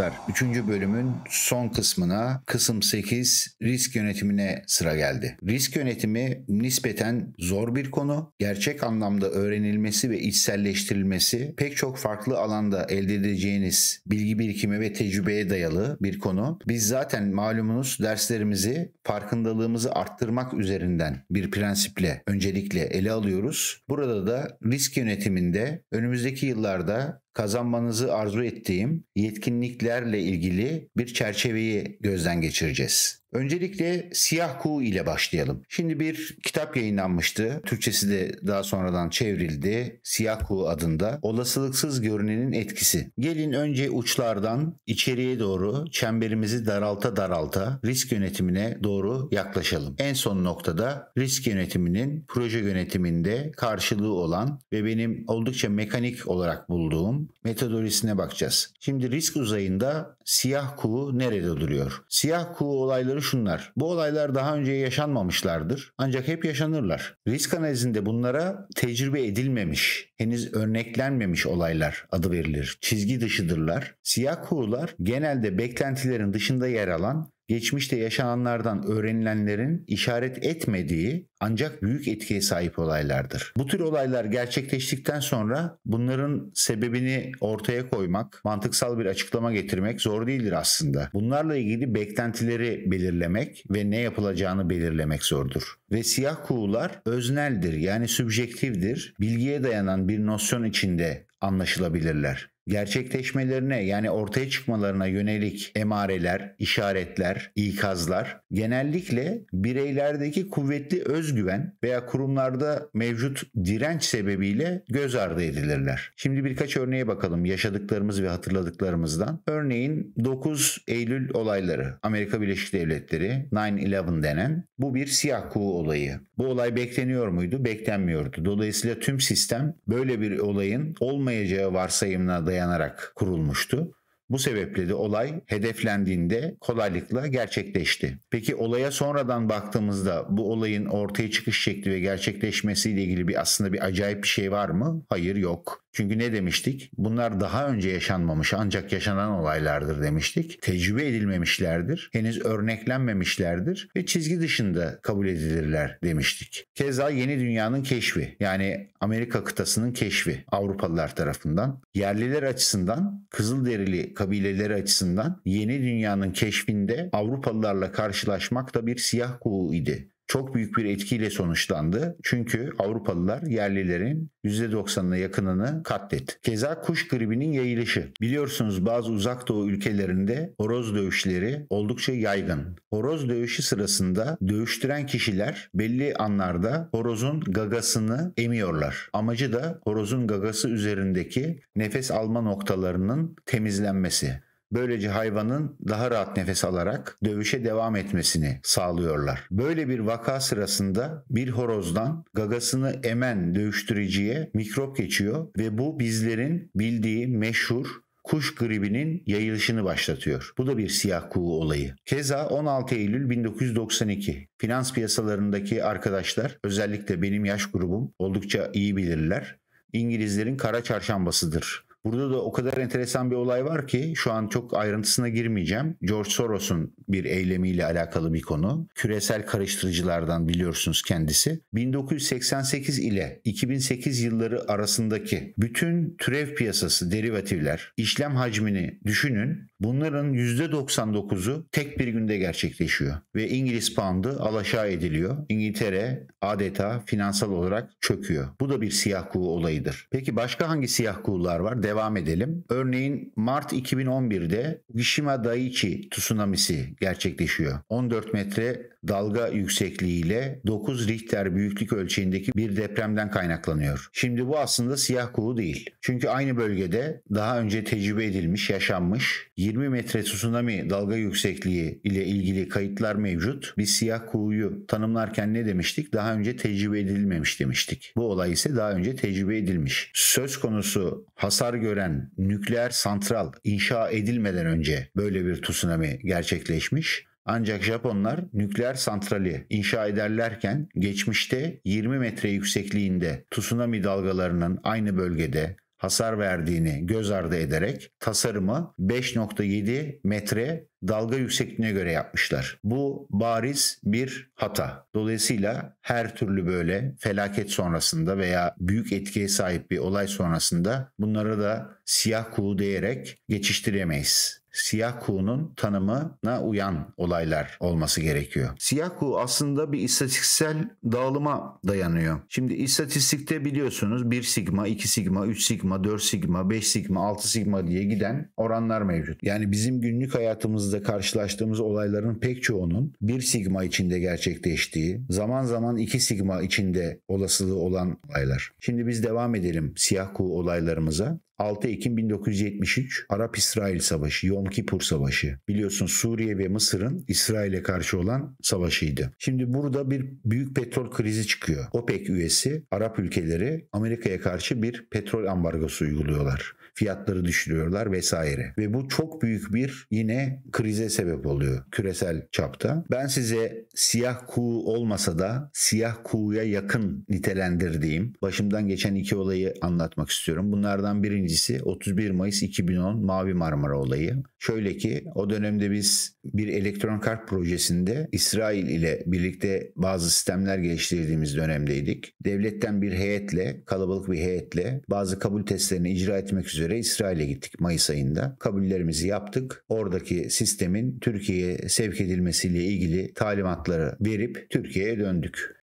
Dostlar 3. bölümün son kısmına kısım 8 risk yönetimine sıra geldi. Risk yönetimi nispeten zor bir konu. Gerçek anlamda öğrenilmesi ve içselleştirilmesi pek çok farklı alanda elde edeceğiniz bilgi birikimi ve tecrübeye dayalı bir konu. Biz zaten malumunuz derslerimizi farkındalığımızı arttırmak üzerinden bir prensiple öncelikle ele alıyoruz. Burada da risk yönetiminde önümüzdeki yıllarda kazanmanızı arzu ettiğim yetkinliklerle ilgili bir çerçeveyi gözden geçireceğiz. Öncelikle Siyah Kuğu ile başlayalım. Şimdi bir kitap yayınlanmıştı. Türkçesi de daha sonradan çevrildi. Siyah Kuğu adında. Olasılıksız görünenin etkisi. Gelin önce uçlardan içeriye doğru çemberimizi daralta daralta risk yönetimine doğru yaklaşalım. En son noktada risk yönetiminin proje yönetiminde karşılığı olan ve benim oldukça mekanik olarak bulduğum metodolojisine bakacağız. Şimdi risk uzayında Siyah Kuğu nerede duruyor? Siyah Kuğu olayları sebepleri şunlar. Bu olaylar daha önce yaşanmamışlardır ancak hep yaşanırlar. Risk analizinde bunlara tecrübe edilmemiş, henüz örneklenmemiş olaylar adı verilir. Çizgi dışıdırlar. Siyah kuğular genelde beklentilerin dışında yer alan geçmişte yaşananlardan öğrenilenlerin işaret etmediği ancak büyük etkiye sahip olaylardır. Bu tür olaylar gerçekleştikten sonra bunların sebebini ortaya koymak, mantıksal bir açıklama getirmek zor değildir aslında. Bunlarla ilgili beklentileri belirlemek ve ne yapılacağını belirlemek zordur. Ve siyah kuğular özneldir yani sübjektiftir, bilgiye dayanan bir nosyon içinde anlaşılabilirler gerçekleşmelerine yani ortaya çıkmalarına yönelik emareler, işaretler, ikazlar genellikle bireylerdeki kuvvetli özgüven veya kurumlarda mevcut direnç sebebiyle göz ardı edilirler. Şimdi birkaç örneğe bakalım yaşadıklarımız ve hatırladıklarımızdan. Örneğin 9 Eylül olayları Amerika Birleşik Devletleri 9-11 denen bu bir siyah kuğu olayı. Bu olay bekleniyor muydu? Beklenmiyordu. Dolayısıyla tüm sistem böyle bir olayın olmayacağı varsayımına dayanıyor dayanarak kurulmuştu. Bu sebeple de olay hedeflendiğinde kolaylıkla gerçekleşti. Peki olaya sonradan baktığımızda bu olayın ortaya çıkış şekli ve gerçekleşmesiyle ilgili bir aslında bir acayip bir şey var mı? Hayır yok. Çünkü ne demiştik? Bunlar daha önce yaşanmamış ancak yaşanan olaylardır demiştik. Tecrübe edilmemişlerdir, henüz örneklenmemişlerdir ve çizgi dışında kabul edilirler demiştik. Keza yeni dünyanın keşfi yani Amerika kıtasının keşfi Avrupalılar tarafından, yerliler açısından, Kızılderili kabileleri açısından yeni dünyanın keşfinde Avrupalılarla karşılaşmak da bir siyah kuğu idi çok büyük bir etkiyle sonuçlandı. Çünkü Avrupalılar yerlilerin %90'ına yakınını katletti. Keza kuş gribinin yayılışı. Biliyorsunuz bazı uzak doğu ülkelerinde horoz dövüşleri oldukça yaygın. Horoz dövüşü sırasında dövüştüren kişiler belli anlarda horozun gagasını emiyorlar. Amacı da horozun gagası üzerindeki nefes alma noktalarının temizlenmesi. Böylece hayvanın daha rahat nefes alarak dövüşe devam etmesini sağlıyorlar. Böyle bir vaka sırasında bir horozdan gagasını emen dövüştürücüye mikrop geçiyor ve bu bizlerin bildiği meşhur kuş gribinin yayılışını başlatıyor. Bu da bir siyah kuğu olayı. Keza 16 Eylül 1992 finans piyasalarındaki arkadaşlar özellikle benim yaş grubum oldukça iyi bilirler. İngilizlerin kara çarşambasıdır Burada da o kadar enteresan bir olay var ki şu an çok ayrıntısına girmeyeceğim. George Soros'un bir eylemiyle alakalı bir konu. Küresel karıştırıcılardan biliyorsunuz kendisi. 1988 ile 2008 yılları arasındaki bütün türev piyasası derivatifler işlem hacmini düşünün. Bunların %99'u tek bir günde gerçekleşiyor ve İngiliz poundı alaşağı ediliyor. İngiltere adeta finansal olarak çöküyor. Bu da bir siyah kuğu olayıdır. Peki başka hangi siyah kuğular var? devam edelim. Örneğin Mart 2011'de Fukushima Daiichi tsunamisi gerçekleşiyor. 14 metre dalga yüksekliğiyle 9 Richter büyüklük ölçeğindeki bir depremden kaynaklanıyor. Şimdi bu aslında siyah kuğu değil. Çünkü aynı bölgede daha önce tecrübe edilmiş, yaşanmış 20 metre tsunami dalga yüksekliği ile ilgili kayıtlar mevcut. Biz siyah kuğuyu tanımlarken ne demiştik? Daha önce tecrübe edilmemiş demiştik. Bu olay ise daha önce tecrübe edilmiş. Söz konusu hasar gören nükleer santral inşa edilmeden önce böyle bir tsunami gerçekleşmiş. Ancak Japonlar nükleer santrali inşa ederlerken geçmişte 20 metre yüksekliğinde tsunami dalgalarının aynı bölgede hasar verdiğini göz ardı ederek tasarımı 5.7 metre dalga yüksekliğine göre yapmışlar. Bu bariz bir hata. Dolayısıyla her türlü böyle felaket sonrasında veya büyük etkiye sahip bir olay sonrasında bunlara da siyah kuğu diyerek geçiştiremeyiz siyah kuğunun tanımına uyan olaylar olması gerekiyor. Siyah kuğu aslında bir istatistiksel dağılıma dayanıyor. Şimdi istatistikte biliyorsunuz 1 sigma, 2 sigma, 3 sigma, 4 sigma, 5 sigma, 6 sigma diye giden oranlar mevcut. Yani bizim günlük hayatımızda karşılaştığımız olayların pek çoğunun 1 sigma içinde gerçekleştiği, zaman zaman 2 sigma içinde olasılığı olan olaylar. Şimdi biz devam edelim siyah kuğu olaylarımıza. 6 Ekim 1973 Arap-İsrail Savaşı, Yom Kipur Savaşı. Biliyorsun Suriye ve Mısır'ın İsrail'e karşı olan savaşıydı. Şimdi burada bir büyük petrol krizi çıkıyor. OPEC üyesi Arap ülkeleri Amerika'ya karşı bir petrol ambargosu uyguluyorlar fiyatları düşürüyorlar vesaire. Ve bu çok büyük bir yine krize sebep oluyor küresel çapta. Ben size siyah kuğu olmasa da siyah kuğuya yakın nitelendirdiğim başımdan geçen iki olayı anlatmak istiyorum. Bunlardan birincisi 31 Mayıs 2010 Mavi Marmara olayı. Şöyle ki o dönemde biz bir elektron kart projesinde İsrail ile birlikte bazı sistemler geliştirdiğimiz dönemdeydik. Devletten bir heyetle, kalabalık bir heyetle bazı kabul testlerini icra etmek üzere üzere İsrail'e gittik Mayıs ayında. Kabullerimizi yaptık. Oradaki sistemin Türkiye'ye sevk edilmesiyle ilgili talimatları verip Türkiye'ye döndük.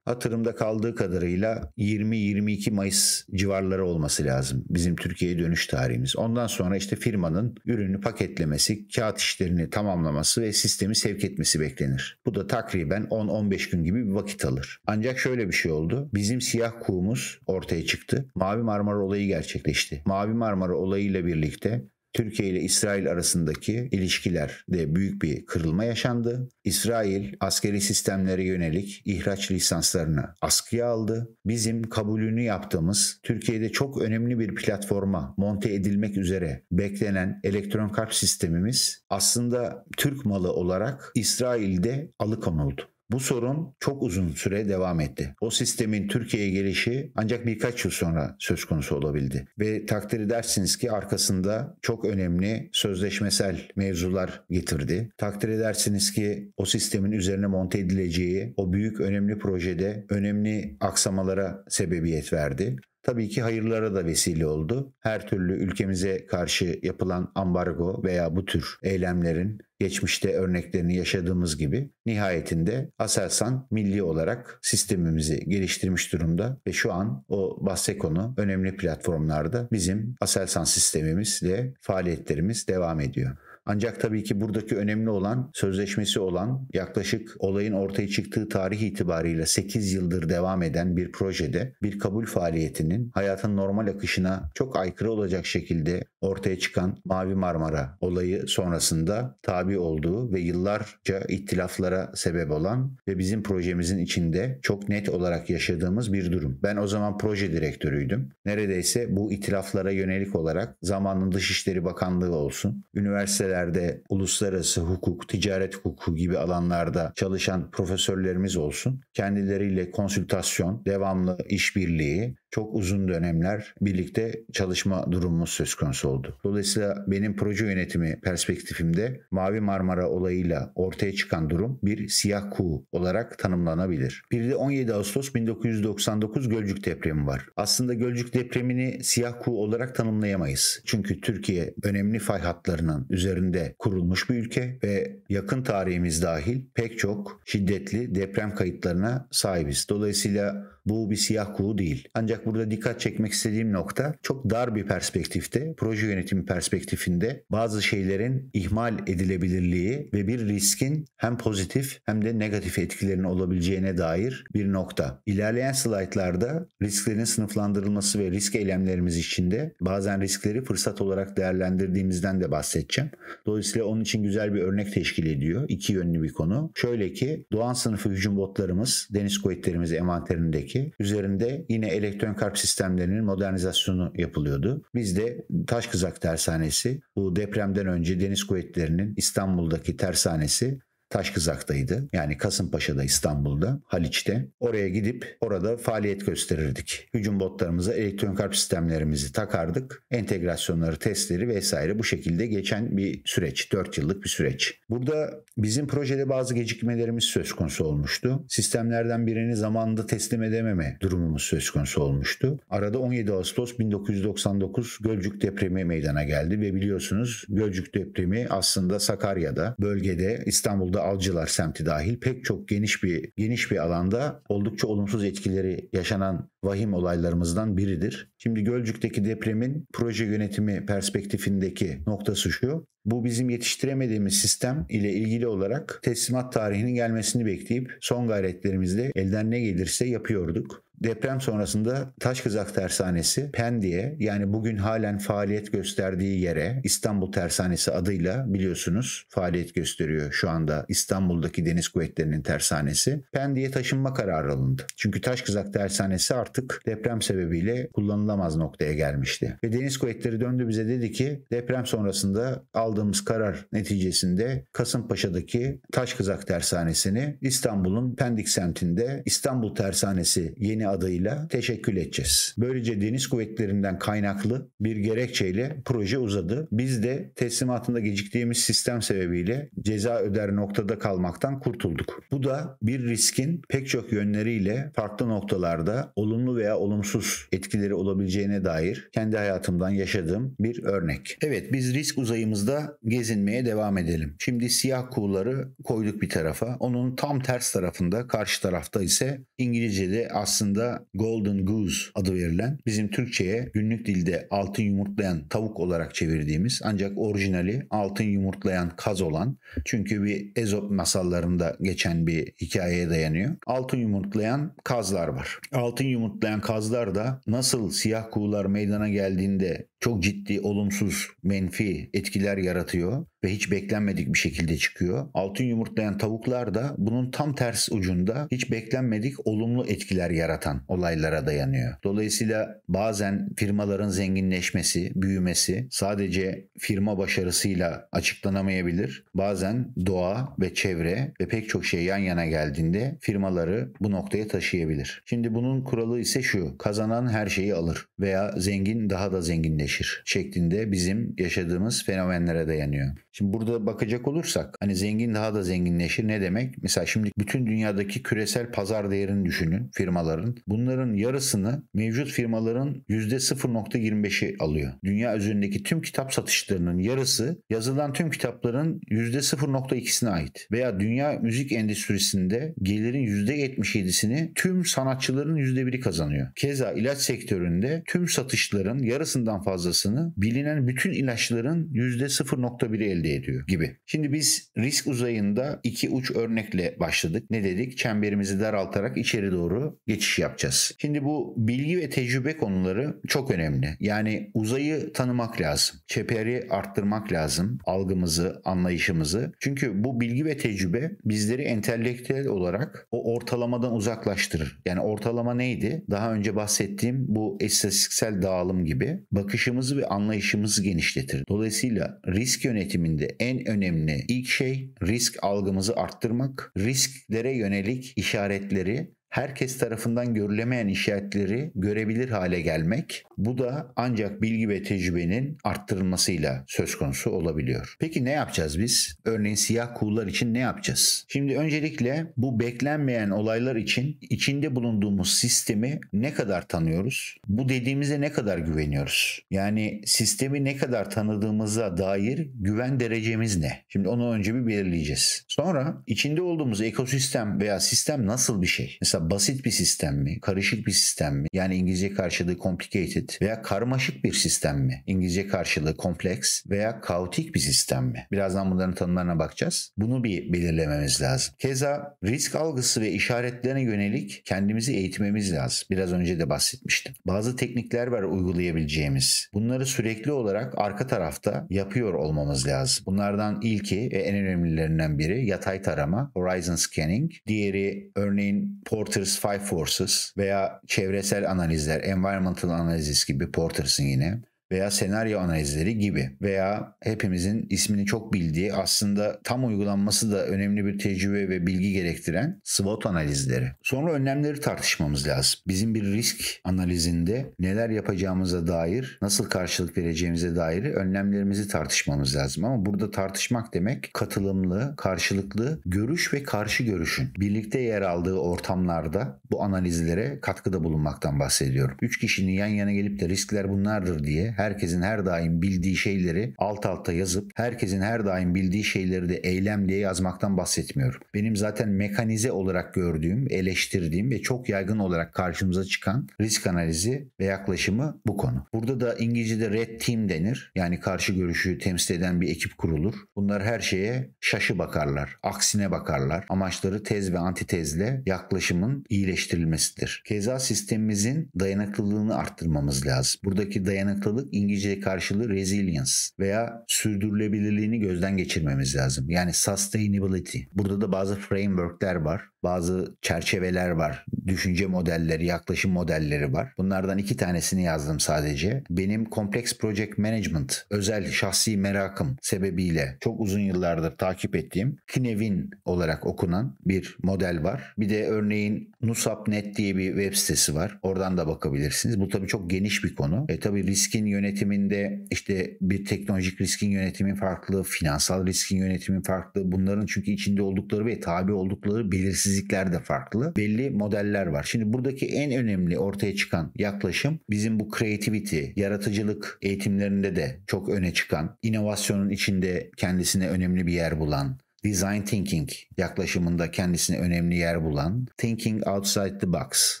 hatırımda kaldığı kadarıyla 20-22 Mayıs civarları olması lazım bizim Türkiye'ye dönüş tarihimiz. Ondan sonra işte firmanın ürünü paketlemesi, kağıt işlerini tamamlaması ve sistemi sevk etmesi beklenir. Bu da takriben 10-15 gün gibi bir vakit alır. Ancak şöyle bir şey oldu. Bizim siyah kuğumuz ortaya çıktı. Mavi Marmara olayı gerçekleşti. Mavi Marmara olayıyla birlikte Türkiye ile İsrail arasındaki ilişkilerde büyük bir kırılma yaşandı. İsrail askeri sistemlere yönelik ihraç lisanslarını askıya aldı. Bizim kabulünü yaptığımız Türkiye'de çok önemli bir platforma monte edilmek üzere beklenen elektron kalp sistemimiz aslında Türk malı olarak İsrail'de alıkonuldu. Bu sorun çok uzun süre devam etti. O sistemin Türkiye'ye gelişi ancak birkaç yıl sonra söz konusu olabildi. Ve takdir edersiniz ki arkasında çok önemli sözleşmesel mevzular getirdi. Takdir edersiniz ki o sistemin üzerine monte edileceği o büyük önemli projede önemli aksamalara sebebiyet verdi tabii ki hayırlara da vesile oldu. Her türlü ülkemize karşı yapılan ambargo veya bu tür eylemlerin geçmişte örneklerini yaşadığımız gibi nihayetinde Aselsan milli olarak sistemimizi geliştirmiş durumda ve şu an o bahse konu önemli platformlarda bizim Aselsan sistemimizle faaliyetlerimiz devam ediyor. Ancak tabii ki buradaki önemli olan sözleşmesi olan yaklaşık olayın ortaya çıktığı tarih itibariyle 8 yıldır devam eden bir projede bir kabul faaliyetinin hayatın normal akışına çok aykırı olacak şekilde ortaya çıkan Mavi Marmara olayı sonrasında tabi olduğu ve yıllarca ittilaflara sebep olan ve bizim projemizin içinde çok net olarak yaşadığımız bir durum. Ben o zaman proje direktörüydüm. Neredeyse bu itilaflara yönelik olarak zamanın Dışişleri Bakanlığı olsun, üniversiteler ülkelerde uluslararası hukuk, ticaret hukuku gibi alanlarda çalışan profesörlerimiz olsun. Kendileriyle konsültasyon, devamlı işbirliği, çok uzun dönemler birlikte çalışma durumumuz söz konusu oldu. Dolayısıyla benim proje yönetimi perspektifimde Mavi Marmara olayıyla ortaya çıkan durum bir siyah kuğu olarak tanımlanabilir. Bir de 17 Ağustos 1999 Gölcük depremi var. Aslında Gölcük depremini siyah kuğu olarak tanımlayamayız. Çünkü Türkiye önemli fay hatlarının üzerinde kurulmuş bir ülke ve yakın tarihimiz dahil pek çok şiddetli deprem kayıtlarına sahibiz. Dolayısıyla bu bir siyah kuğu değil. Ancak burada dikkat çekmek istediğim nokta çok dar bir perspektifte, proje yönetimi perspektifinde bazı şeylerin ihmal edilebilirliği ve bir riskin hem pozitif hem de negatif etkilerinin olabileceğine dair bir nokta. İlerleyen slaytlarda risklerin sınıflandırılması ve risk eylemlerimiz içinde bazen riskleri fırsat olarak değerlendirdiğimizden de bahsedeceğim. Dolayısıyla onun için güzel bir örnek teşkil ediyor. İki yönlü bir konu. Şöyle ki Doğan sınıfı hücum botlarımız deniz kuvvetlerimiz envanterindeki kişi üzerinde yine elektron kalp sistemlerinin modernizasyonu yapılıyordu. Biz de Taşkızak Tersanesi bu depremden önce Deniz Kuvvetleri'nin İstanbul'daki tersanesi Taşkızak'taydı. Yani Kasımpaşa'da İstanbul'da, Haliç'te. Oraya gidip orada faaliyet gösterirdik. Hücum botlarımıza elektronik harp sistemlerimizi takardık. Entegrasyonları, testleri vesaire bu şekilde geçen bir süreç. 4 yıllık bir süreç. Burada bizim projede bazı gecikmelerimiz söz konusu olmuştu. Sistemlerden birini zamanında teslim edememe durumumuz söz konusu olmuştu. Arada 17 Ağustos 1999 Gölcük depremi meydana geldi ve biliyorsunuz Gölcük depremi aslında Sakarya'da, bölgede, İstanbul'da başta avcılar semti dahil pek çok geniş bir geniş bir alanda oldukça olumsuz etkileri yaşanan vahim olaylarımızdan biridir. Şimdi Gölcük'teki depremin proje yönetimi perspektifindeki noktası şu. Bu bizim yetiştiremediğimiz sistem ile ilgili olarak teslimat tarihinin gelmesini bekleyip son gayretlerimizle elden ne gelirse yapıyorduk. Deprem sonrasında Taşkızak Tersanesi Pendik'e yani bugün halen faaliyet gösterdiği yere İstanbul Tersanesi adıyla biliyorsunuz faaliyet gösteriyor şu anda İstanbul'daki Deniz Kuvvetleri'nin tersanesi. Pendik'e taşınma kararı alındı. Çünkü Taşkızak Tersanesi artık artık deprem sebebiyle kullanılamaz noktaya gelmişti. Ve Deniz Kuvvetleri döndü bize dedi ki deprem sonrasında aldığımız karar neticesinde Kasımpaşa'daki Taşkızak Tersanesi'ni İstanbul'un Pendik semtinde İstanbul Tersanesi yeni adıyla teşekkül edeceğiz. Böylece Deniz Kuvvetleri'nden kaynaklı bir gerekçeyle proje uzadı. Biz de teslimatında geciktiğimiz sistem sebebiyle ceza öder noktada kalmaktan kurtulduk. Bu da bir riskin pek çok yönleriyle farklı noktalarda olumlu olumlu veya olumsuz etkileri olabileceğine dair kendi hayatımdan yaşadığım bir örnek. Evet biz risk uzayımızda gezinmeye devam edelim. Şimdi siyah kuğuları koyduk bir tarafa. Onun tam ters tarafında karşı tarafta ise İngilizce'de aslında Golden Goose adı verilen bizim Türkçe'ye günlük dilde altın yumurtlayan tavuk olarak çevirdiğimiz ancak orijinali altın yumurtlayan kaz olan çünkü bir Ezop masallarında geçen bir hikayeye dayanıyor. Altın yumurtlayan kazlar var. Altın yumurtlayan unutlayan kazlar da nasıl siyah kuğular meydana geldiğinde çok ciddi olumsuz menfi etkiler yaratıyor ve hiç beklenmedik bir şekilde çıkıyor. Altın yumurtlayan tavuklar da bunun tam ters ucunda hiç beklenmedik olumlu etkiler yaratan olaylara dayanıyor. Dolayısıyla bazen firmaların zenginleşmesi, büyümesi sadece firma başarısıyla açıklanamayabilir. Bazen doğa ve çevre ve pek çok şey yan yana geldiğinde firmaları bu noktaya taşıyabilir. Şimdi bunun kuralı ise şu. Kazanan her şeyi alır veya zengin daha da zenginleşir gerçekleşir şeklinde bizim yaşadığımız fenomenlere dayanıyor. Şimdi burada bakacak olursak hani zengin daha da zenginleşir ne demek? Mesela şimdi bütün dünyadaki küresel pazar değerini düşünün firmaların. Bunların yarısını mevcut firmaların %0.25'i alıyor. Dünya üzerindeki tüm kitap satışlarının yarısı yazılan tüm kitapların %0.2'sine ait. Veya dünya müzik endüstrisinde gelirin %77'sini tüm sanatçıların %1'i kazanıyor. Keza ilaç sektöründe tüm satışların yarısından fazla fazlasını bilinen bütün ilaçların %0.1'i elde ediyor gibi. Şimdi biz risk uzayında iki uç örnekle başladık. Ne dedik? Çemberimizi daraltarak içeri doğru geçiş yapacağız. Şimdi bu bilgi ve tecrübe konuları çok önemli. Yani uzayı tanımak lazım. Çeperi arttırmak lazım. Algımızı, anlayışımızı. Çünkü bu bilgi ve tecrübe bizleri entelektüel olarak o ortalamadan uzaklaştırır. Yani ortalama neydi? Daha önce bahsettiğim bu istatistiksel dağılım gibi. Bakışı bakışımızı ve anlayışımızı genişletir. Dolayısıyla risk yönetiminde en önemli ilk şey risk algımızı arttırmak, risklere yönelik işaretleri herkes tarafından görülemeyen işaretleri görebilir hale gelmek. Bu da ancak bilgi ve tecrübenin arttırılmasıyla söz konusu olabiliyor. Peki ne yapacağız biz? Örneğin siyah kuğular için ne yapacağız? Şimdi öncelikle bu beklenmeyen olaylar için içinde bulunduğumuz sistemi ne kadar tanıyoruz? Bu dediğimize ne kadar güveniyoruz? Yani sistemi ne kadar tanıdığımıza dair güven derecemiz ne? Şimdi onu önce bir belirleyeceğiz. Sonra içinde olduğumuz ekosistem veya sistem nasıl bir şey? Mesela Mesela basit bir sistem mi? Karışık bir sistem mi? Yani İngilizce karşılığı complicated veya karmaşık bir sistem mi? İngilizce karşılığı "complex" veya kaotik bir sistem mi? Birazdan bunların tanımlarına bakacağız. Bunu bir belirlememiz lazım. Keza risk algısı ve işaretlerine yönelik kendimizi eğitmemiz lazım. Biraz önce de bahsetmiştim. Bazı teknikler var uygulayabileceğimiz. Bunları sürekli olarak arka tarafta yapıyor olmamız lazım. Bunlardan ilki ve en önemlilerinden biri yatay tarama, horizon scanning. Diğeri örneğin port Porter's Five Forces veya çevresel analizler, environmental analysis gibi Porter's'ın yine veya senaryo analizleri gibi veya hepimizin ismini çok bildiği aslında tam uygulanması da önemli bir tecrübe ve bilgi gerektiren SWOT analizleri. Sonra önlemleri tartışmamız lazım. Bizim bir risk analizinde neler yapacağımıza dair, nasıl karşılık vereceğimize dair önlemlerimizi tartışmamız lazım. Ama burada tartışmak demek katılımlı, karşılıklı görüş ve karşı görüşün birlikte yer aldığı ortamlarda bu analizlere katkıda bulunmaktan bahsediyorum. Üç kişinin yan yana gelip de riskler bunlardır diye herkesin her daim bildiği şeyleri alt alta yazıp herkesin her daim bildiği şeyleri de eylem diye yazmaktan bahsetmiyorum. Benim zaten mekanize olarak gördüğüm, eleştirdiğim ve çok yaygın olarak karşımıza çıkan risk analizi ve yaklaşımı bu konu. Burada da İngilizce'de red team denir. Yani karşı görüşü temsil eden bir ekip kurulur. Bunlar her şeye şaşı bakarlar, aksine bakarlar. Amaçları tez ve antitezle yaklaşımın iyileştirilmesidir. Keza sistemimizin dayanıklılığını arttırmamız lazım. Buradaki dayanıklılık İngilizce karşılığı resilience veya sürdürülebilirliğini gözden geçirmemiz lazım. Yani sustainability. Burada da bazı frameworkler var bazı çerçeveler var. Düşünce modelleri, yaklaşım modelleri var. Bunlardan iki tanesini yazdım sadece. Benim kompleks Project Management özel şahsi merakım sebebiyle çok uzun yıllardır takip ettiğim Kinevin olarak okunan bir model var. Bir de örneğin Nusap.net diye bir web sitesi var. Oradan da bakabilirsiniz. Bu tabii çok geniş bir konu. E tabii riskin yönetiminde işte bir teknolojik riskin yönetimi farklı, finansal riskin yönetimi farklı. Bunların çünkü içinde oldukları ve tabi oldukları belirsiz eşitsizlikler de farklı. Belli modeller var. Şimdi buradaki en önemli ortaya çıkan yaklaşım bizim bu creativity, yaratıcılık eğitimlerinde de çok öne çıkan, inovasyonun içinde kendisine önemli bir yer bulan, design thinking yaklaşımında kendisine önemli yer bulan thinking outside the box,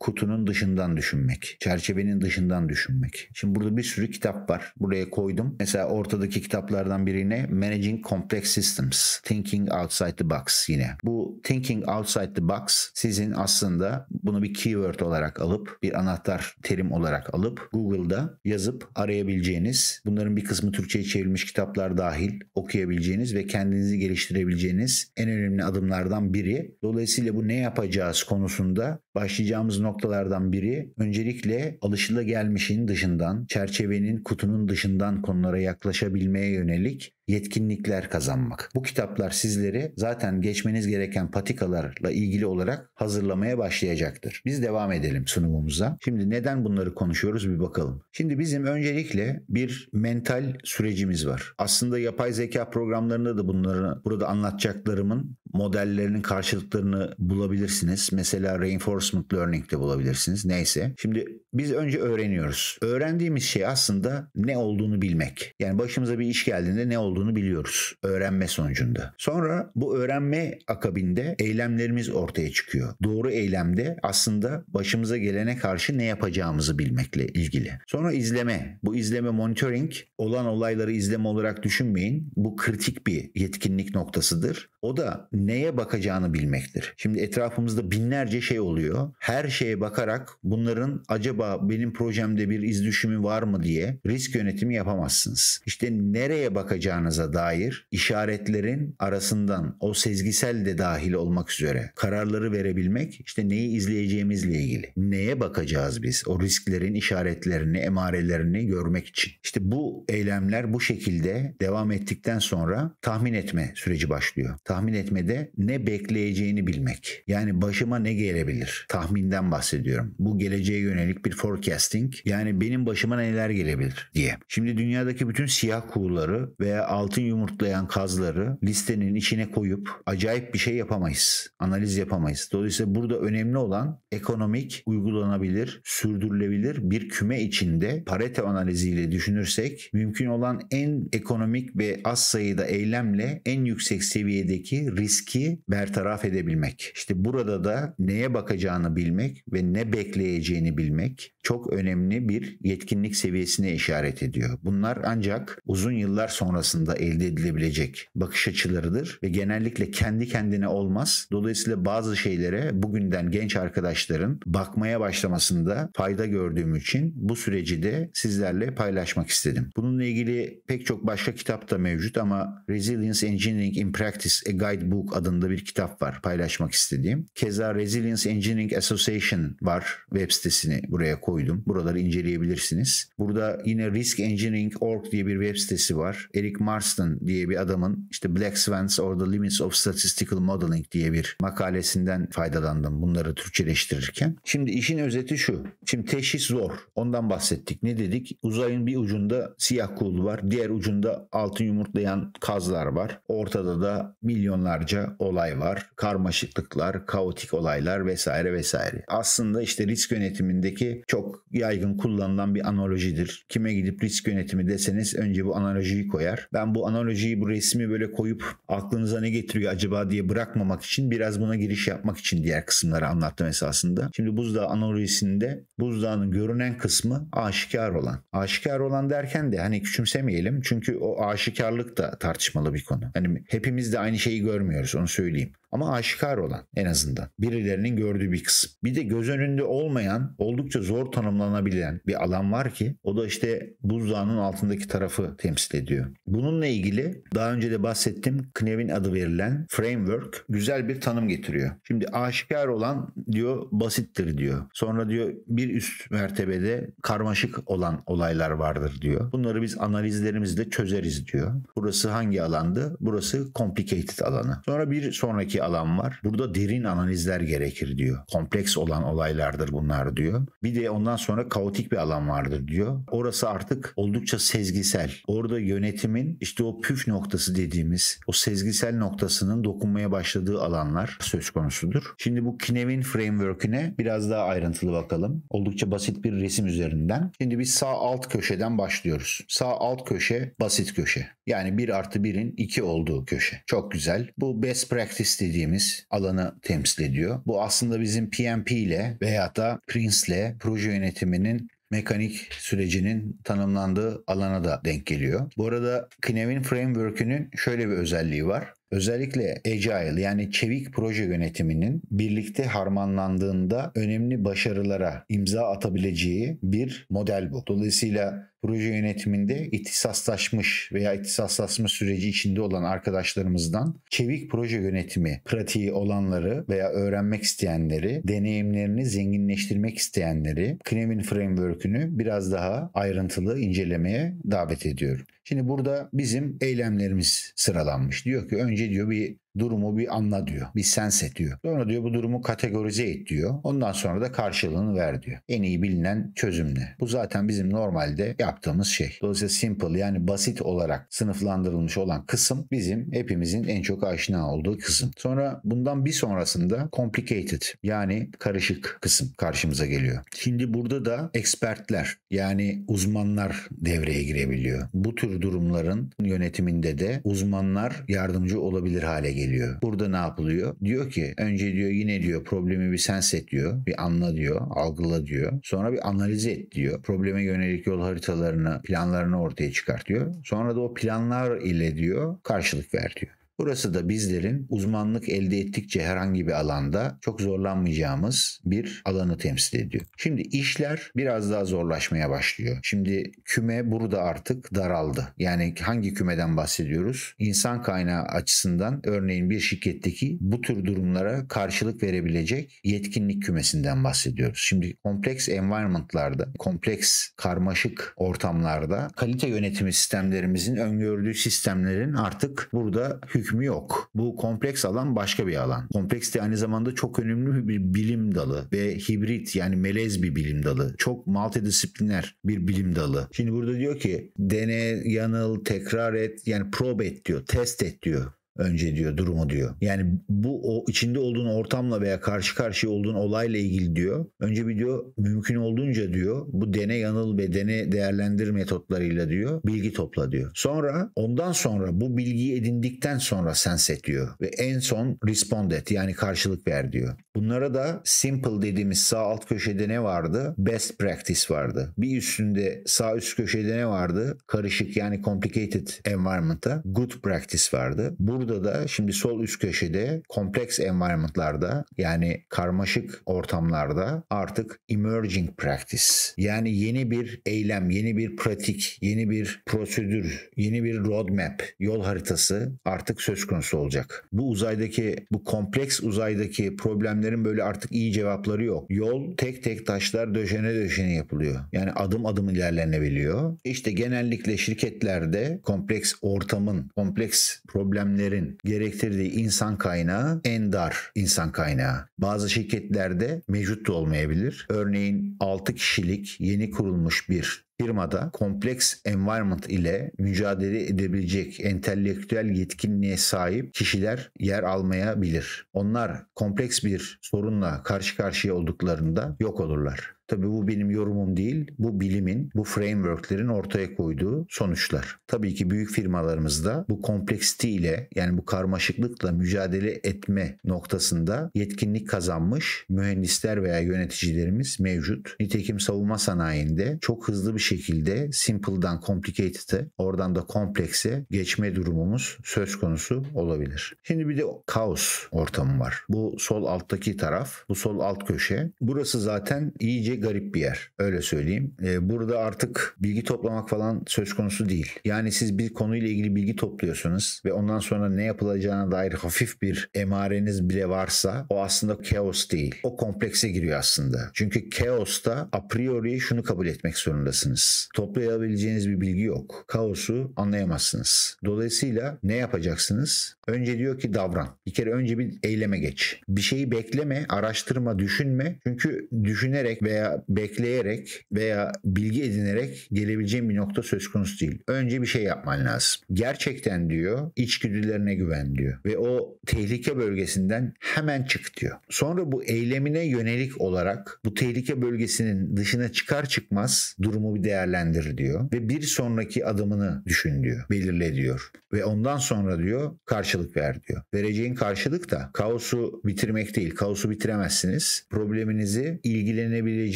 kutunun dışından düşünmek, çerçevenin dışından düşünmek. Şimdi burada bir sürü kitap var. Buraya koydum. Mesela ortadaki kitaplardan birine Managing Complex Systems, Thinking Outside the Box yine. Bu Thinking Outside the Box sizin aslında bunu bir keyword olarak alıp, bir anahtar terim olarak alıp Google'da yazıp arayabileceğiniz, bunların bir kısmı Türkçe'ye çevrilmiş kitaplar dahil okuyabileceğiniz ve kendinizi geliştirebileceğiniz atabileceğiniz en önemli adımlardan biri. Dolayısıyla bu ne yapacağız konusunda başlayacağımız noktalardan biri öncelikle alışılagelmişin dışından, çerçevenin kutunun dışından konulara yaklaşabilmeye yönelik yetkinlikler kazanmak. Bu kitaplar sizleri zaten geçmeniz gereken patikalarla ilgili olarak hazırlamaya başlayacaktır. Biz devam edelim sunumumuza. Şimdi neden bunları konuşuyoruz bir bakalım. Şimdi bizim öncelikle bir mental sürecimiz var. Aslında yapay zeka programlarında da bunları burada anlatacaklarımın modellerinin karşılıklarını bulabilirsiniz. Mesela reinforcement learning de bulabilirsiniz. Neyse. Şimdi biz önce öğreniyoruz. Öğrendiğimiz şey aslında ne olduğunu bilmek. Yani başımıza bir iş geldiğinde ne olduğunu olduğunu biliyoruz. Öğrenme sonucunda. Sonra bu öğrenme akabinde eylemlerimiz ortaya çıkıyor. Doğru eylemde aslında başımıza gelene karşı ne yapacağımızı bilmekle ilgili. Sonra izleme. Bu izleme monitoring olan olayları izleme olarak düşünmeyin. Bu kritik bir yetkinlik noktasıdır. O da neye bakacağını bilmektir. Şimdi etrafımızda binlerce şey oluyor. Her şeye bakarak bunların acaba benim projemde bir iz düşümü var mı diye risk yönetimi yapamazsınız. İşte nereye bakacağını olacağınıza dair işaretlerin arasından o sezgisel de dahil olmak üzere kararları verebilmek işte neyi izleyeceğimizle ilgili. Neye bakacağız biz? O risklerin işaretlerini, emarelerini görmek için. İşte bu eylemler bu şekilde devam ettikten sonra tahmin etme süreci başlıyor. Tahmin etmede ne bekleyeceğini bilmek. Yani başıma ne gelebilir? Tahminden bahsediyorum. Bu geleceğe yönelik bir forecasting. Yani benim başıma neler gelebilir diye. Şimdi dünyadaki bütün siyah kuğuları veya altın yumurtlayan kazları listenin içine koyup acayip bir şey yapamayız. Analiz yapamayız. Dolayısıyla burada önemli olan ekonomik, uygulanabilir, sürdürülebilir bir küme içinde Pareto analiziyle düşünürsek mümkün olan en ekonomik ve az sayıda eylemle en yüksek seviyedeki riski bertaraf edebilmek. İşte burada da neye bakacağını bilmek ve ne bekleyeceğini bilmek çok önemli bir yetkinlik seviyesine işaret ediyor. Bunlar ancak uzun yıllar sonrasında aslında elde edilebilecek bakış açılarıdır ve genellikle kendi kendine olmaz. Dolayısıyla bazı şeylere bugünden genç arkadaşların bakmaya başlamasında fayda gördüğüm için bu süreci de sizlerle paylaşmak istedim. Bununla ilgili pek çok başka kitap da mevcut ama Resilience Engineering in Practice A Guidebook adında bir kitap var paylaşmak istediğim. Keza Resilience Engineering Association var web sitesini buraya koydum. Buraları inceleyebilirsiniz. Burada yine Risk Engineering Org diye bir web sitesi var. Eric Mar Marston diye bir adamın işte Black Swans or the Limits of Statistical Modeling diye bir makalesinden faydalandım bunları Türkçeleştirirken. Şimdi işin özeti şu. Şimdi teşhis zor. Ondan bahsettik. Ne dedik? Uzayın bir ucunda siyah kul var. Diğer ucunda altın yumurtlayan kazlar var. Ortada da milyonlarca olay var. Karmaşıklıklar, kaotik olaylar vesaire vesaire. Aslında işte risk yönetimindeki çok yaygın kullanılan bir analojidir. Kime gidip risk yönetimi deseniz önce bu analojiyi koyar. Ben ben bu analojiyi bu resmi böyle koyup aklınıza ne getiriyor acaba diye bırakmamak için biraz buna giriş yapmak için diğer kısımları anlattım esasında. Şimdi buzdağı analojisinde buzdağının görünen kısmı aşikar olan. Aşikar olan derken de hani küçümsemeyelim çünkü o aşikarlık da tartışmalı bir konu. Hani hepimiz de aynı şeyi görmüyoruz onu söyleyeyim ama aşikar olan en azından birilerinin gördüğü bir kısım. Bir de göz önünde olmayan oldukça zor tanımlanabilen bir alan var ki o da işte buzdağının altındaki tarafı temsil ediyor. Bununla ilgili daha önce de bahsettim Knev'in adı verilen framework güzel bir tanım getiriyor. Şimdi aşikar olan diyor basittir diyor. Sonra diyor bir üst mertebede karmaşık olan olaylar vardır diyor. Bunları biz analizlerimizle çözeriz diyor. Burası hangi alandı? Burası complicated alanı. Sonra bir sonraki alan var. Burada derin analizler gerekir diyor. Kompleks olan olaylardır bunlar diyor. Bir de ondan sonra kaotik bir alan vardır diyor. Orası artık oldukça sezgisel. Orada yönetimin işte o püf noktası dediğimiz o sezgisel noktasının dokunmaya başladığı alanlar söz konusudur. Şimdi bu Kinevin framework'üne biraz daha ayrıntılı bakalım. Oldukça basit bir resim üzerinden. Şimdi biz sağ alt köşeden başlıyoruz. Sağ alt köşe basit köşe. Yani 1 artı 1'in 2 olduğu köşe. Çok güzel. Bu best practice istediğimiz alanı temsil ediyor. Bu aslında bizim PMP ile veya da Prince ile proje yönetiminin mekanik sürecinin tanımlandığı alana da denk geliyor. Bu arada Knevin Framework'ünün şöyle bir özelliği var. Özellikle Agile yani çevik proje yönetiminin birlikte harmanlandığında önemli başarılara imza atabileceği bir model bu. Dolayısıyla proje yönetiminde ihtisaslaşmış veya ihtisaslaşma süreci içinde olan arkadaşlarımızdan çevik proje yönetimi pratiği olanları veya öğrenmek isteyenleri, deneyimlerini zenginleştirmek isteyenleri Kremin Framework'ünü biraz daha ayrıntılı incelemeye davet ediyorum. Şimdi burada bizim eylemlerimiz sıralanmış. Diyor ki önce diyor bir durumu bir anla diyor. Bir sens et diyor. Sonra diyor bu durumu kategorize et diyor. Ondan sonra da karşılığını ver diyor. En iyi bilinen çözümle. Bu zaten bizim normalde yaptığımız şey. Dolayısıyla simple yani basit olarak sınıflandırılmış olan kısım bizim hepimizin en çok aşina olduğu kısım. Sonra bundan bir sonrasında complicated yani karışık kısım karşımıza geliyor. Şimdi burada da expertler yani uzmanlar devreye girebiliyor. Bu tür durumların yönetiminde de uzmanlar yardımcı olabilir hale geliyor geliyor. Burada ne yapılıyor? Diyor ki önce diyor yine diyor problemi bir sens et diyor. Bir anla diyor. Algıla diyor. Sonra bir analiz et diyor. Probleme yönelik yol haritalarını, planlarını ortaya çıkartıyor Sonra da o planlar ile diyor karşılık ver diyor. Burası da bizlerin uzmanlık elde ettikçe herhangi bir alanda çok zorlanmayacağımız bir alanı temsil ediyor. Şimdi işler biraz daha zorlaşmaya başlıyor. Şimdi küme burada artık daraldı. Yani hangi kümeden bahsediyoruz? İnsan kaynağı açısından örneğin bir şirketteki bu tür durumlara karşılık verebilecek yetkinlik kümesinden bahsediyoruz. Şimdi kompleks environment'larda, kompleks karmaşık ortamlarda kalite yönetimi sistemlerimizin öngördüğü sistemlerin artık burada hüküm hükmü yok. Bu kompleks alan başka bir alan. Kompleks de aynı zamanda çok önemli bir bilim dalı ve hibrit yani melez bir bilim dalı. Çok multidisipliner bir bilim dalı. Şimdi burada diyor ki dene, yanıl, tekrar et yani probe et diyor, test et diyor önce diyor durumu diyor. Yani bu o içinde olduğun ortamla veya karşı karşıya olduğun olayla ilgili diyor. Önce bir diyor mümkün olduğunca diyor bu dene yanıl ve dene değerlendir metotlarıyla diyor bilgi topla diyor. Sonra ondan sonra bu bilgiyi edindikten sonra senset diyor ve en son respond et yani karşılık ver diyor. Bunlara da simple dediğimiz sağ alt köşede ne vardı? Best practice vardı. Bir üstünde sağ üst köşede ne vardı? Karışık yani complicated environment'a good practice vardı. Bu Burada da şimdi sol üst köşede kompleks environment'larda yani karmaşık ortamlarda artık emerging practice yani yeni bir eylem, yeni bir pratik, yeni bir prosedür, yeni bir roadmap, yol haritası artık söz konusu olacak. Bu uzaydaki bu kompleks uzaydaki problemlerin böyle artık iyi cevapları yok. Yol tek tek taşlar döşene döşene yapılıyor. Yani adım adım ilerlenebiliyor. İşte genellikle şirketlerde kompleks ortamın, kompleks problemlerin şirketlerin gerektirdiği insan kaynağı en dar insan kaynağı. Bazı şirketlerde mevcut da olmayabilir. Örneğin 6 kişilik yeni kurulmuş bir firmada kompleks environment ile mücadele edebilecek entelektüel yetkinliğe sahip kişiler yer almayabilir. Onlar kompleks bir sorunla karşı karşıya olduklarında yok olurlar. Tabii bu benim yorumum değil, bu bilimin, bu frameworklerin ortaya koyduğu sonuçlar. Tabii ki büyük firmalarımızda bu kompleksitiyle yani bu karmaşıklıkla mücadele etme noktasında yetkinlik kazanmış mühendisler veya yöneticilerimiz mevcut. Nitekim savunma sanayinde çok hızlı bir şekilde simple'dan complicated'e, oradan da komplekse geçme durumumuz söz konusu olabilir. Şimdi bir de kaos ortamı var. Bu sol alttaki taraf, bu sol alt köşe. Burası zaten iyice garip bir yer. Öyle söyleyeyim. Ee, burada artık bilgi toplamak falan söz konusu değil. Yani siz bir konuyla ilgili bilgi topluyorsunuz ve ondan sonra ne yapılacağına dair hafif bir emareniz bile varsa o aslında chaos değil. O komplekse giriyor aslında. Çünkü chaos'ta a priori şunu kabul etmek zorundasınız. Toplayabileceğiniz bir bilgi yok. Kaosu anlayamazsınız. Dolayısıyla ne yapacaksınız? Önce diyor ki davran. Bir kere önce bir eyleme geç. Bir şeyi bekleme, araştırma, düşünme. Çünkü düşünerek veya bekleyerek veya bilgi edinerek gelebileceğin bir nokta söz konusu değil. Önce bir şey yapman lazım. Gerçekten diyor içgüdülerine güven diyor ve o tehlike bölgesinden hemen çık diyor. Sonra bu eylemine yönelik olarak bu tehlike bölgesinin dışına çıkar çıkmaz durumu bir değerlendir diyor ve bir sonraki adımını düşün diyor. Belirle diyor ve ondan sonra diyor karşılık ver diyor. Vereceğin karşılık da kaosu bitirmek değil. Kaosu bitiremezsiniz. Probleminizi ilgilenebileceğiniz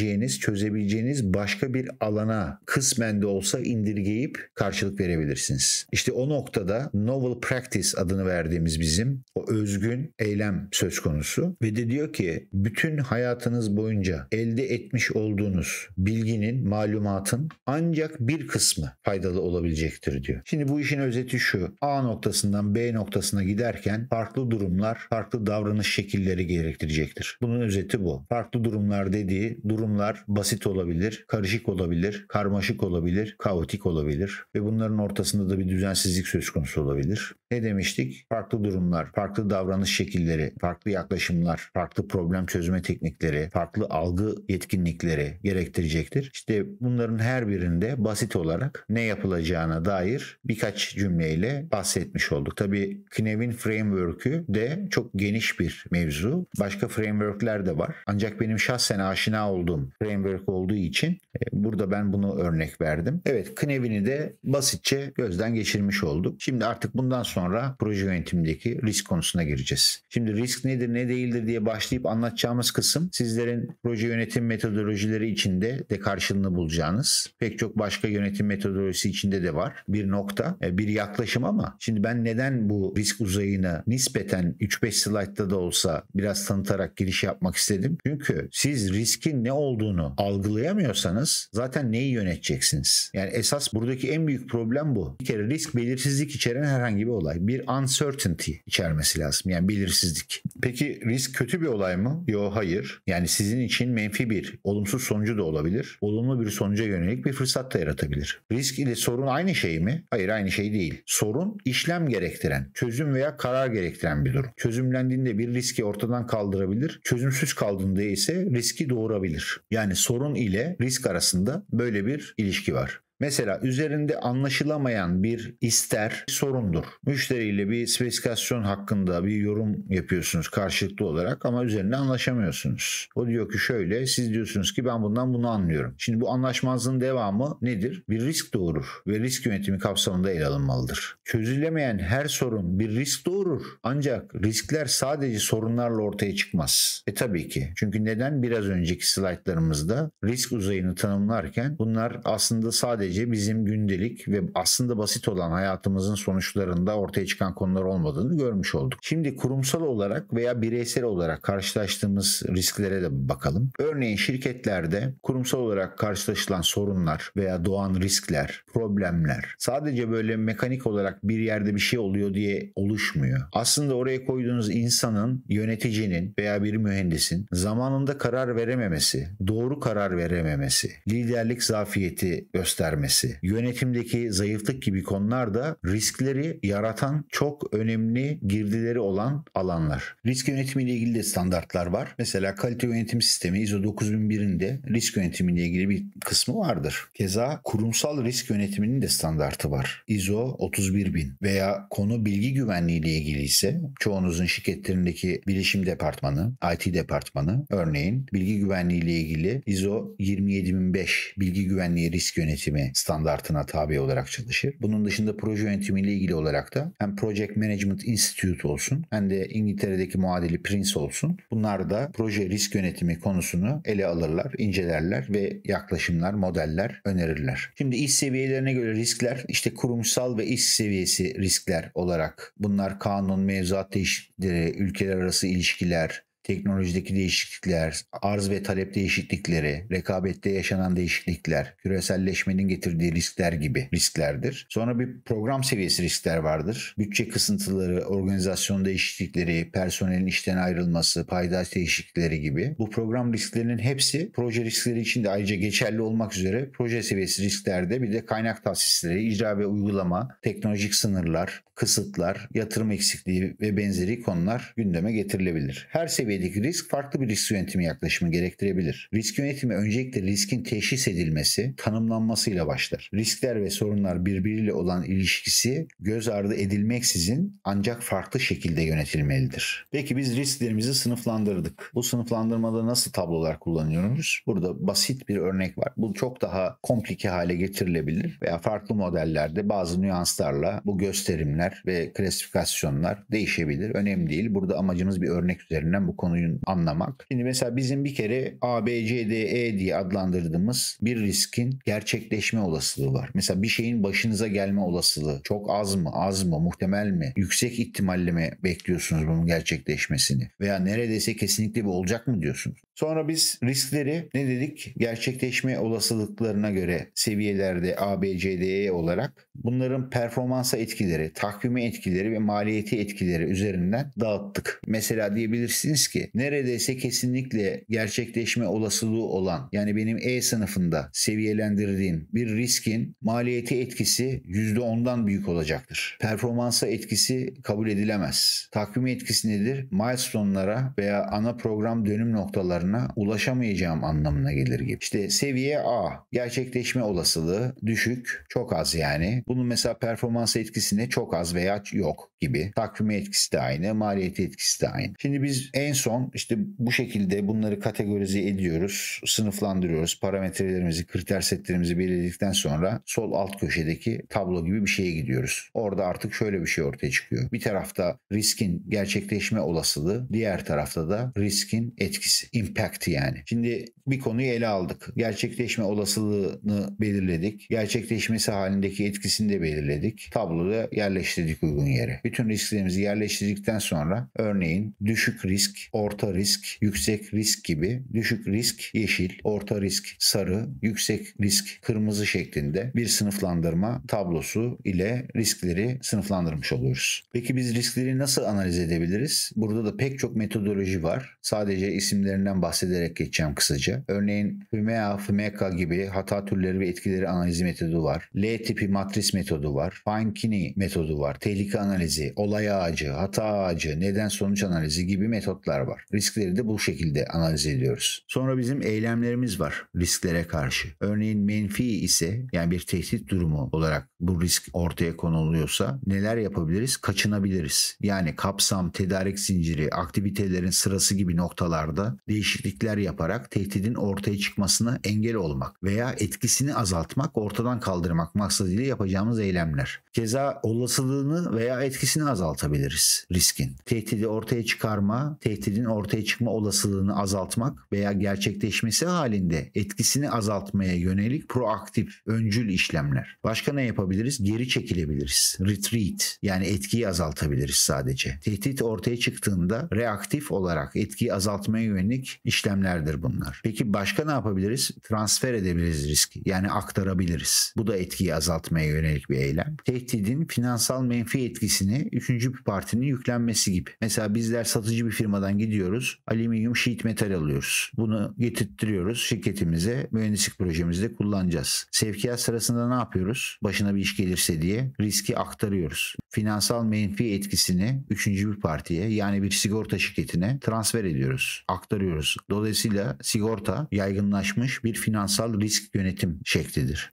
çözebileceğiniz, çözebileceğiniz başka bir alana kısmen de olsa indirgeyip karşılık verebilirsiniz. İşte o noktada novel practice adını verdiğimiz bizim o özgün eylem söz konusu ve de diyor ki bütün hayatınız boyunca elde etmiş olduğunuz bilginin, malumatın ancak bir kısmı faydalı olabilecektir diyor. Şimdi bu işin özeti şu. A noktasından B noktasına giderken farklı durumlar, farklı davranış şekilleri gerektirecektir. Bunun özeti bu. Farklı durumlar dediği durum Durumlar basit olabilir, karışık olabilir, karmaşık olabilir, kaotik olabilir ve bunların ortasında da bir düzensizlik söz konusu olabilir. Ne demiştik? Farklı durumlar, farklı davranış şekilleri, farklı yaklaşımlar, farklı problem çözme teknikleri, farklı algı yetkinlikleri gerektirecektir. İşte bunların her birinde basit olarak ne yapılacağına dair birkaç cümleyle bahsetmiş olduk. Tabii Knev'in framework'ü de çok geniş bir mevzu. Başka framework'ler de var. Ancak benim şahsen aşina olduğum lazım framework olduğu için. E, burada ben bunu örnek verdim. Evet Knevin'i de basitçe gözden geçirmiş olduk. Şimdi artık bundan sonra proje yönetimindeki risk konusuna gireceğiz. Şimdi risk nedir ne değildir diye başlayıp anlatacağımız kısım sizlerin proje yönetim metodolojileri içinde de karşılığını bulacağınız pek çok başka yönetim metodolojisi içinde de var. Bir nokta, e, bir yaklaşım ama şimdi ben neden bu risk uzayına nispeten 3-5 slide'da da olsa biraz tanıtarak giriş yapmak istedim. Çünkü siz riskin ne olduğunu olduğunu algılayamıyorsanız zaten neyi yöneteceksiniz? Yani esas buradaki en büyük problem bu. Bir kere risk belirsizlik içeren herhangi bir olay. Bir uncertainty içermesi lazım. Yani belirsizlik. Peki risk kötü bir olay mı? Yo hayır. Yani sizin için menfi bir olumsuz sonucu da olabilir. Olumlu bir sonuca yönelik bir fırsat da yaratabilir. Risk ile sorun aynı şey mi? Hayır aynı şey değil. Sorun işlem gerektiren, çözüm veya karar gerektiren bir durum. Çözümlendiğinde bir riski ortadan kaldırabilir. Çözümsüz kaldığında ise riski doğurabilir. Yani sorun ile risk arasında böyle bir ilişki var. Mesela üzerinde anlaşılamayan bir ister sorundur. Müşteriyle bir spesifikasyon hakkında bir yorum yapıyorsunuz karşılıklı olarak ama üzerinde anlaşamıyorsunuz. O diyor ki şöyle siz diyorsunuz ki ben bundan bunu anlıyorum. Şimdi bu anlaşmazlığın devamı nedir? Bir risk doğurur ve risk yönetimi kapsamında ele alınmalıdır. Çözülemeyen her sorun bir risk doğurur. Ancak riskler sadece sorunlarla ortaya çıkmaz. E tabii ki. Çünkü neden biraz önceki slaytlarımızda risk uzayını tanımlarken bunlar aslında sadece sadece bizim gündelik ve aslında basit olan hayatımızın sonuçlarında ortaya çıkan konular olmadığını görmüş olduk. Şimdi kurumsal olarak veya bireysel olarak karşılaştığımız risklere de bakalım. Örneğin şirketlerde kurumsal olarak karşılaşılan sorunlar veya doğan riskler, problemler sadece böyle mekanik olarak bir yerde bir şey oluyor diye oluşmuyor. Aslında oraya koyduğunuz insanın, yöneticinin veya bir mühendisin zamanında karar verememesi, doğru karar verememesi, liderlik zafiyeti göstermesi vermesi, yönetimdeki zayıflık gibi konular da riskleri yaratan çok önemli girdileri olan alanlar. Risk yönetimi ile ilgili de standartlar var. Mesela kalite yönetim sistemi ISO 9001'inde risk yönetimi ile ilgili bir kısmı vardır. Keza kurumsal risk yönetiminin de standartı var. ISO 31000 veya konu bilgi güvenliği ile ilgili ise çoğunuzun şirketlerindeki bilişim departmanı, IT departmanı örneğin bilgi güvenliği ile ilgili ISO 27005 bilgi güvenliği risk yönetimi standartına tabi olarak çalışır. Bunun dışında proje yönetimiyle ilgili olarak da hem Project Management Institute olsun hem de İngiltere'deki muadili Prince olsun. Bunlar da proje risk yönetimi konusunu ele alırlar, incelerler ve yaklaşımlar, modeller önerirler. Şimdi iş seviyelerine göre riskler işte kurumsal ve iş seviyesi riskler olarak bunlar kanun, mevzuat değişiklikleri, ülkeler arası ilişkiler, teknolojideki değişiklikler, arz ve talep değişiklikleri, rekabette yaşanan değişiklikler, küreselleşmenin getirdiği riskler gibi risklerdir. Sonra bir program seviyesi riskler vardır. Bütçe kısıntıları, organizasyon değişiklikleri, personelin işten ayrılması, paydaş değişiklikleri gibi. Bu program risklerinin hepsi proje riskleri için de ayrıca geçerli olmak üzere proje seviyesi risklerde bir de kaynak tahsisleri, icra ve uygulama, teknolojik sınırlar, kısıtlar, yatırım eksikliği ve benzeri konular gündeme getirilebilir. Her seviyedeki risk farklı bir risk yönetimi yaklaşımı gerektirebilir. Risk yönetimi öncelikle riskin teşhis edilmesi, tanımlanmasıyla başlar. Riskler ve sorunlar birbiriyle olan ilişkisi göz ardı edilmeksizin ancak farklı şekilde yönetilmelidir. Peki biz risklerimizi sınıflandırdık. Bu sınıflandırmada nasıl tablolar kullanıyoruz? Burada basit bir örnek var. Bu çok daha komplike hale getirilebilir veya farklı modellerde bazı nüanslarla bu gösterimler isimler ve klasifikasyonlar değişebilir. Önemli değil. Burada amacımız bir örnek üzerinden bu konuyu anlamak. Şimdi mesela bizim bir kere A, B, C, D, E diye adlandırdığımız bir riskin gerçekleşme olasılığı var. Mesela bir şeyin başınıza gelme olasılığı çok az mı, az mı, muhtemel mi, yüksek ihtimalle mi bekliyorsunuz bunun gerçekleşmesini veya neredeyse kesinlikle bir olacak mı diyorsunuz? Sonra biz riskleri ne dedik? Gerçekleşme olasılıklarına göre seviyelerde ABCDE olarak bunların performansa etkileri, takvime etkileri ve maliyeti etkileri üzerinden dağıttık. Mesela diyebilirsiniz ki neredeyse kesinlikle gerçekleşme olasılığı olan yani benim E sınıfında seviyelendirdiğim bir riskin maliyeti etkisi %10'dan büyük olacaktır. Performansa etkisi kabul edilemez. Takvime etkisi nedir? Milestone'lara veya ana program dönüm noktalarına oranına ulaşamayacağım anlamına gelir gibi. İşte seviye A gerçekleşme olasılığı düşük, çok az yani. Bunun mesela performans etkisine çok az veya yok gibi. Takvime etkisi de aynı, maliyeti etkisi de aynı. Şimdi biz en son işte bu şekilde bunları kategorize ediyoruz, sınıflandırıyoruz. Parametrelerimizi, kriter setlerimizi belirledikten sonra sol alt köşedeki tablo gibi bir şeye gidiyoruz. Orada artık şöyle bir şey ortaya çıkıyor. Bir tarafta riskin gerçekleşme olasılığı, diğer tarafta da riskin etkisi, impact impact yani. Şimdi bir konuyu ele aldık. Gerçekleşme olasılığını belirledik. Gerçekleşmesi halindeki etkisini de belirledik. Tabloda yerleştirdik uygun yere. Bütün risklerimizi yerleştirdikten sonra örneğin düşük risk, orta risk, yüksek risk gibi düşük risk yeşil, orta risk sarı, yüksek risk kırmızı şeklinde bir sınıflandırma tablosu ile riskleri sınıflandırmış oluyoruz. Peki biz riskleri nasıl analiz edebiliriz? Burada da pek çok metodoloji var. Sadece isimlerinden bahsederek geçeceğim kısaca. Örneğin Hümea, Fümeka gibi hata türleri ve etkileri analizi metodu var. L tipi matris metodu var. Fine-Kini metodu var. Tehlike analizi, olay ağacı, hata ağacı, neden sonuç analizi gibi metotlar var. Riskleri de bu şekilde analiz ediyoruz. Sonra bizim eylemlerimiz var risklere karşı. Örneğin menfi ise yani bir tehdit durumu olarak bu risk ortaya konuluyorsa neler yapabiliriz? Kaçınabiliriz. Yani kapsam, tedarik zinciri, aktivitelerin sırası gibi noktalarda değişik değişiklikler yaparak tehdidin ortaya çıkmasını engel olmak veya etkisini azaltmak, ortadan kaldırmak maksadıyla yapacağımız eylemler. Keza olasılığını veya etkisini azaltabiliriz riskin. Tehdidi ortaya çıkarma, tehdidin ortaya çıkma olasılığını azaltmak veya gerçekleşmesi halinde etkisini azaltmaya yönelik proaktif, öncül işlemler. Başka ne yapabiliriz? Geri çekilebiliriz. Retreat yani etkiyi azaltabiliriz sadece. Tehdit ortaya çıktığında reaktif olarak etkiyi azaltmaya yönelik işlemlerdir bunlar. Peki başka ne yapabiliriz? Transfer edebiliriz riski. Yani aktarabiliriz. Bu da etkiyi azaltmaya yönelik bir eylem. Tehdidin finansal menfi etkisini üçüncü bir partinin yüklenmesi gibi. Mesela bizler satıcı bir firmadan gidiyoruz. Alüminyum sheet metal alıyoruz. Bunu getirttiriyoruz şirketimize. Mühendislik projemizde kullanacağız. Sevkiyat sırasında ne yapıyoruz? Başına bir iş gelirse diye riski aktarıyoruz. Finansal menfi etkisini üçüncü bir partiye yani bir sigorta şirketine transfer ediyoruz. Aktarıyoruz Dolayısıyla sigorta yaygınlaşmış bir finansal risk yönetim şeklidir.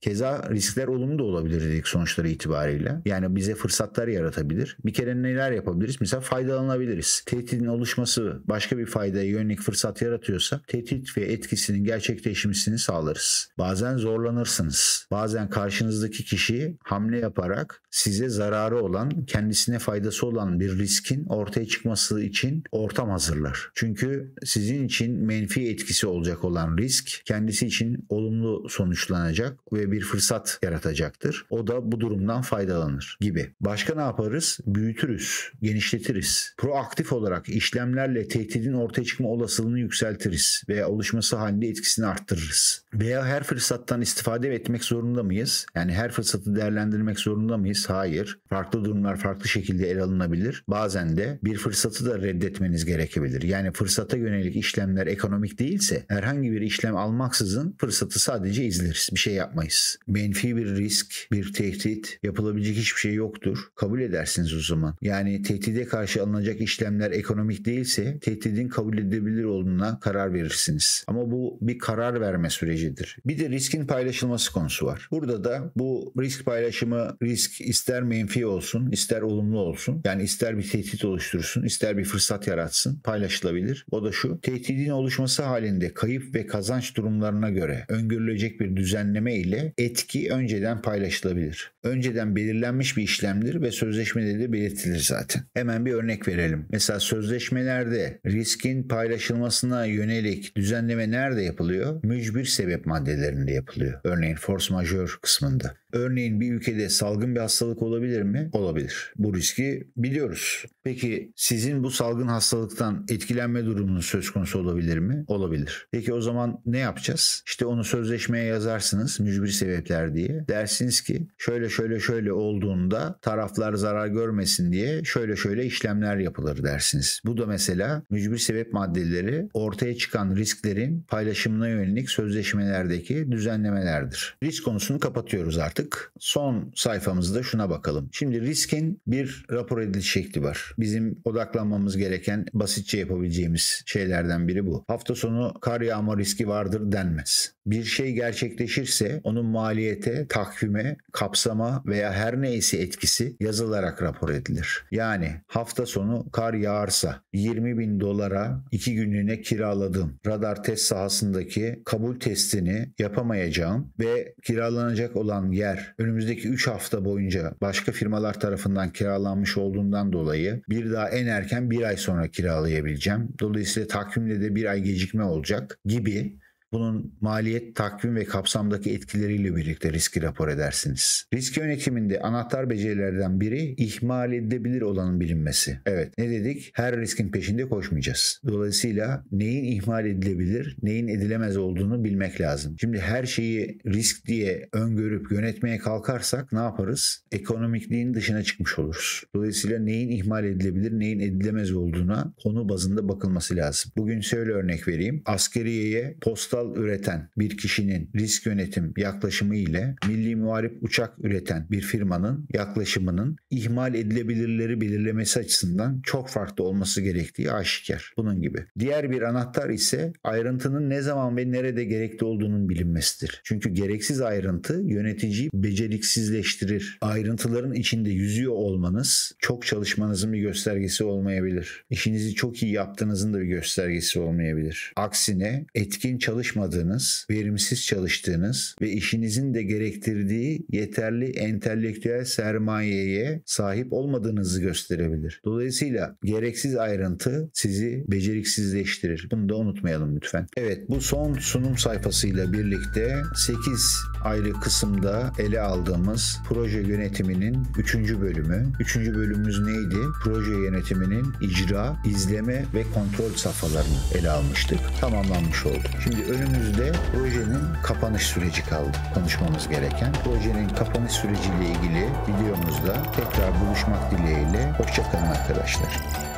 Keza riskler olumlu da olabilir dedik sonuçları itibariyle. Yani bize fırsatlar yaratabilir. Bir kere neler yapabiliriz? Mesela faydalanabiliriz. Tehditin oluşması başka bir faydaya yönelik fırsat yaratıyorsa tehdit ve etkisinin gerçekleşmesini sağlarız. Bazen zorlanırsınız. Bazen karşınızdaki kişi hamle yaparak size zararı olan, kendisine faydası olan bir riskin ortaya çıkması için ortam hazırlar. Çünkü sizin için menfi etkisi olacak olan risk kendisi için olumlu sonuçlanacak ve bir fırsat yaratacaktır. O da bu durumdan faydalanır gibi. Başka ne yaparız? Büyütürüz, genişletiriz. Proaktif olarak işlemlerle tehdidin ortaya çıkma olasılığını yükseltiriz veya oluşması halinde etkisini arttırırız. Veya her fırsattan istifade etmek zorunda mıyız? Yani her fırsatı değerlendirmek zorunda mıyız? Hayır. Farklı durumlar farklı şekilde ele alınabilir. Bazen de bir fırsatı da reddetmeniz gerekebilir. Yani fırsata yönelik işlemler ekonomik değilse herhangi bir işlem almaksızın fırsatı sadece izleriz. Bir şey yapmayız durumdayız. Menfi bir risk, bir tehdit, yapılabilecek hiçbir şey yoktur. Kabul edersiniz o zaman. Yani tehdide karşı alınacak işlemler ekonomik değilse tehdidin kabul edilebilir olduğuna karar verirsiniz. Ama bu bir karar verme sürecidir. Bir de riskin paylaşılması konusu var. Burada da bu risk paylaşımı risk ister menfi olsun, ister olumlu olsun. Yani ister bir tehdit oluştursun, ister bir fırsat yaratsın. Paylaşılabilir. O da şu. Tehdidin oluşması halinde kayıp ve kazanç durumlarına göre öngörülecek bir düzenleme ile etki önceden paylaşılabilir. Önceden belirlenmiş bir işlemdir ve sözleşmede de belirtilir zaten. Hemen bir örnek verelim. Mesela sözleşmelerde riskin paylaşılmasına yönelik düzenleme nerede yapılıyor? Mücbir sebep maddelerinde yapılıyor. Örneğin force majeure kısmında. Örneğin bir ülkede salgın bir hastalık olabilir mi? Olabilir. Bu riski biliyoruz. Peki sizin bu salgın hastalıktan etkilenme durumunuz söz konusu olabilir mi? Olabilir. Peki o zaman ne yapacağız? İşte onu sözleşmeye yazarsınız mücbir sebepler diye. Dersiniz ki şöyle şöyle şöyle olduğunda taraflar zarar görmesin diye şöyle şöyle işlemler yapılır dersiniz. Bu da mesela mücbir sebep maddeleri ortaya çıkan risklerin paylaşımına yönelik sözleşmelerdeki düzenlemelerdir. Risk konusunu kapatıyoruz artık baktık. Son sayfamızda şuna bakalım. Şimdi riskin bir rapor ediliş şekli var. Bizim odaklanmamız gereken basitçe yapabileceğimiz şeylerden biri bu. Hafta sonu kar yağma riski vardır denmez. Bir şey gerçekleşirse onun maliyete, takvime, kapsama veya her neyse etkisi yazılarak rapor edilir. Yani hafta sonu kar yağarsa 20 bin dolara 2 günlüğüne kiraladığım radar test sahasındaki kabul testini yapamayacağım ve kiralanacak olan yer eğer önümüzdeki 3 hafta boyunca başka firmalar tarafından kiralanmış olduğundan dolayı bir daha en erken bir ay sonra kiralayabileceğim. Dolayısıyla takvimde de bir ay gecikme olacak gibi bunun maliyet, takvim ve kapsamdaki etkileriyle birlikte riski rapor edersiniz. Risk yönetiminde anahtar becerilerden biri ihmal edilebilir olanın bilinmesi. Evet ne dedik? Her riskin peşinde koşmayacağız. Dolayısıyla neyin ihmal edilebilir, neyin edilemez olduğunu bilmek lazım. Şimdi her şeyi risk diye öngörüp yönetmeye kalkarsak ne yaparız? Ekonomikliğin dışına çıkmış oluruz. Dolayısıyla neyin ihmal edilebilir, neyin edilemez olduğuna konu bazında bakılması lazım. Bugün şöyle örnek vereyim. Askeriyeye posta aptal üreten bir kişinin risk yönetim yaklaşımı ile milli muharip uçak üreten bir firmanın yaklaşımının ihmal edilebilirleri belirlemesi açısından çok farklı olması gerektiği aşikar. Bunun gibi. Diğer bir anahtar ise ayrıntının ne zaman ve nerede gerekli olduğunun bilinmesidir. Çünkü gereksiz ayrıntı yöneticiyi beceriksizleştirir. Ayrıntıların içinde yüzüyor olmanız çok çalışmanızın bir göstergesi olmayabilir. İşinizi çok iyi yaptığınızın da bir göstergesi olmayabilir. Aksine etkin çalış çalışmadığınız, verimsiz çalıştığınız ve işinizin de gerektirdiği yeterli entelektüel sermayeye sahip olmadığınızı gösterebilir. Dolayısıyla gereksiz ayrıntı sizi beceriksizleştirir. Bunu da unutmayalım lütfen. Evet bu son sunum sayfasıyla birlikte 8 ayrı kısımda ele aldığımız proje yönetiminin 3. bölümü. 3. bölümümüz neydi? Proje yönetiminin icra, izleme ve kontrol safhalarını ele almıştık. Tamamlanmış oldu. Şimdi önümüzde projenin kapanış süreci kaldı. Konuşmamız gereken. Projenin kapanış süreciyle ilgili videomuzda tekrar buluşmak dileğiyle. Hoşçakalın arkadaşlar.